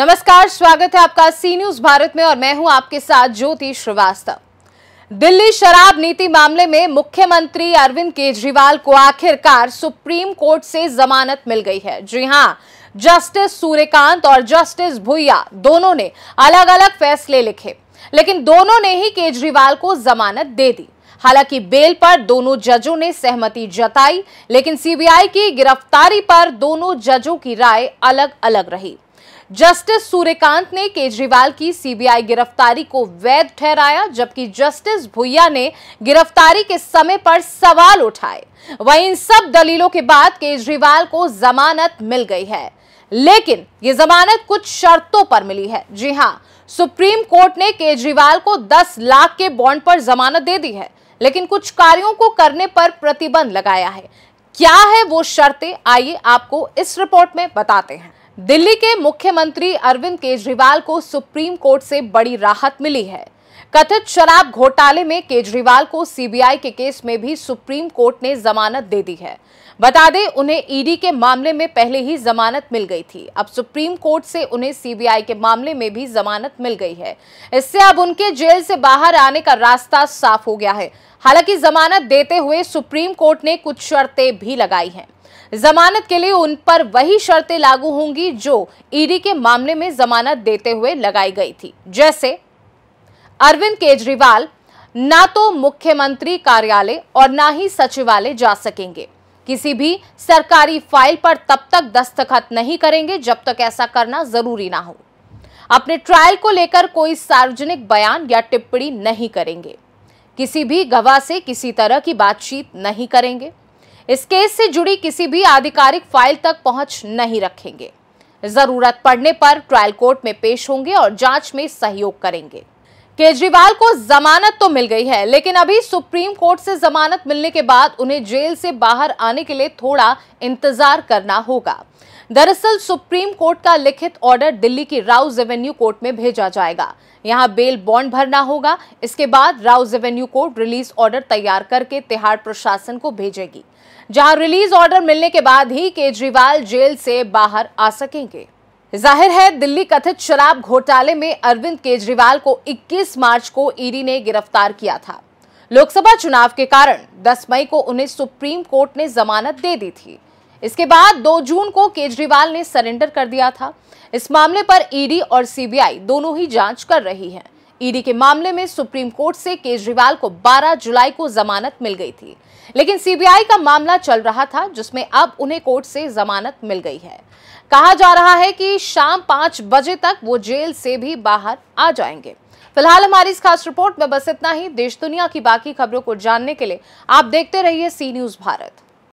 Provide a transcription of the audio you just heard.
नमस्कार स्वागत है आपका सी न्यूज भारत में और मैं हूं आपके साथ ज्योति श्रीवास्तव दिल्ली शराब नीति मामले में मुख्यमंत्री अरविंद केजरीवाल को आखिरकार सुप्रीम कोर्ट से जमानत मिल गई है जी हां जस्टिस सूर्यकांत और जस्टिस भुइया दोनों ने अलग अलग फैसले लिखे लेकिन दोनों ने ही केजरीवाल को जमानत दे दी हालांकि बेल पर दोनों जजों ने सहमति जताई लेकिन सीबीआई की गिरफ्तारी पर दोनों जजों की राय अलग अलग रही जस्टिस सूर्यकांत ने केजरीवाल की सीबीआई गिरफ्तारी को वैध ठहराया जबकि जस्टिस भुइया ने गिरफ्तारी के समय पर सवाल उठाए वहीं इन सब दलीलों के बाद केजरीवाल को जमानत मिल गई है लेकिन ये जमानत कुछ शर्तों पर मिली है जी हाँ सुप्रीम कोर्ट ने केजरीवाल को 10 लाख के बॉन्ड पर जमानत दे दी है लेकिन कुछ कार्यों को करने पर प्रतिबंध लगाया है क्या है वो शर्तें आइए आपको इस रिपोर्ट में बताते हैं दिल्ली के मुख्यमंत्री अरविंद केजरीवाल को सुप्रीम कोर्ट से बड़ी राहत मिली है कथित शराब घोटाले में केजरीवाल को सीबीआई के केस में भी सुप्रीम कोर्ट ने जमानत दे दी है बता दें उन्हें ईडी के मामले में पहले ही जमानत मिल गई थी अब सुप्रीम कोर्ट से उन्हें सीबीआई के मामले में भी जमानत मिल गई है इससे अब उनके जेल से बाहर आने का रास्ता साफ हो गया है हालांकि जमानत देते हुए सुप्रीम कोर्ट ने कुछ शर्तें भी लगाई हैं जमानत के लिए उन पर वही शर्तें लागू होंगी जो ईडी के मामले में जमानत देते हुए लगाई गई थी जैसे अरविंद केजरीवाल ना तो मुख्यमंत्री कार्यालय और ना ही सचिवालय जा सकेंगे किसी भी सरकारी फाइल पर तब तक दस्तखत नहीं करेंगे जब तक ऐसा करना जरूरी ना हो अपने ट्रायल को लेकर कोई सार्वजनिक बयान या टिप्पणी नहीं करेंगे किसी भी गवाह से किसी तरह की बातचीत नहीं करेंगे इस केस से जुड़ी किसी भी आधिकारिक फाइल तक पहुंच नहीं रखेंगे जरूरत पड़ने पर ट्रायल कोर्ट में पेश होंगे और जांच में सहयोग करेंगे केजरीवाल को जमानत तो मिल गई है लेकिन अभी सुप्रीम कोर्ट से जमानत मिलने के बाद उन्हें जेल से बाहर आने के लिए थोड़ा इंतजार करना होगा दरअसल सुप्रीम कोर्ट का लिखित ऑर्डर दिल्ली की राउज एवेन्यू कोर्ट में भेजा जाएगा यहां बेल बॉन्ड भरना होगा इसके बाद Rouse Avenue Court release order तैयार करके तिहाड़ प्रशासन को भेजेगी जहां रिलीज ऑर्डर मिलने के बाद ही केजरीवाल जेल से बाहर आ सकेंगे जाहिर है दिल्ली कथित शराब घोटाले में अरविंद केजरीवाल को 21 मार्च को ईडी ने गिरफ्तार किया था लोकसभा चुनाव के कारण 10 मई को उन्हें सुप्रीम कोर्ट ने जमानत दे दी थी इसके बाद 2 जून को केजरीवाल ने सरेंडर कर दिया था इस मामले पर ईडी और सीबीआई दोनों ही जांच कर रही हैं। ईडी के मामले में सुप्रीम कोर्ट से केजरीवाल को 12 जुलाई को जमानत मिल गई थी लेकिन सीबीआई का मामला चल रहा था जिसमें अब उन्हें कोर्ट से जमानत मिल गई है कहा जा रहा है कि शाम पांच बजे तक वो जेल से भी बाहर आ जाएंगे फिलहाल हमारी इस खास रिपोर्ट में बस इतना ही देश दुनिया की बाकी खबरों को जानने के लिए आप देखते रहिए सी न्यूज भारत